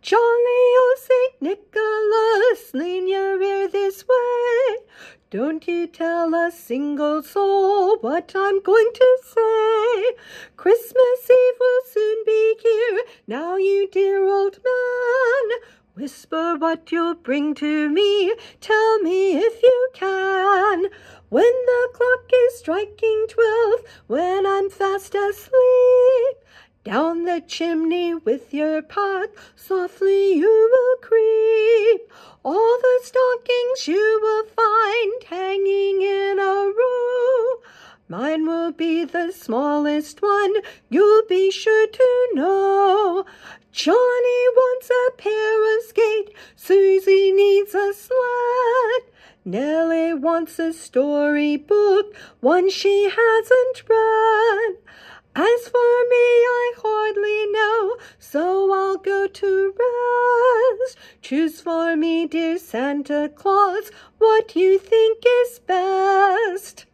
Jolly old St. Nicholas, lean your ear this way. Don't you tell a single soul what I'm going to say. Christmas Eve will soon be here, now you dear old man. Whisper what you'll bring to me, tell me if you can. When the clock is striking twelve, when I'm fast asleep. Down the chimney with your pot, softly you will creep. All the stockings you will find hanging in a row. Mine will be the smallest one, you'll be sure to know. Johnny wants a pair of skates. Susie needs a sled. Nellie wants a storybook, one she hasn't read. As for I'll go to rest. Choose for me, dear Santa Claus, what you think is best.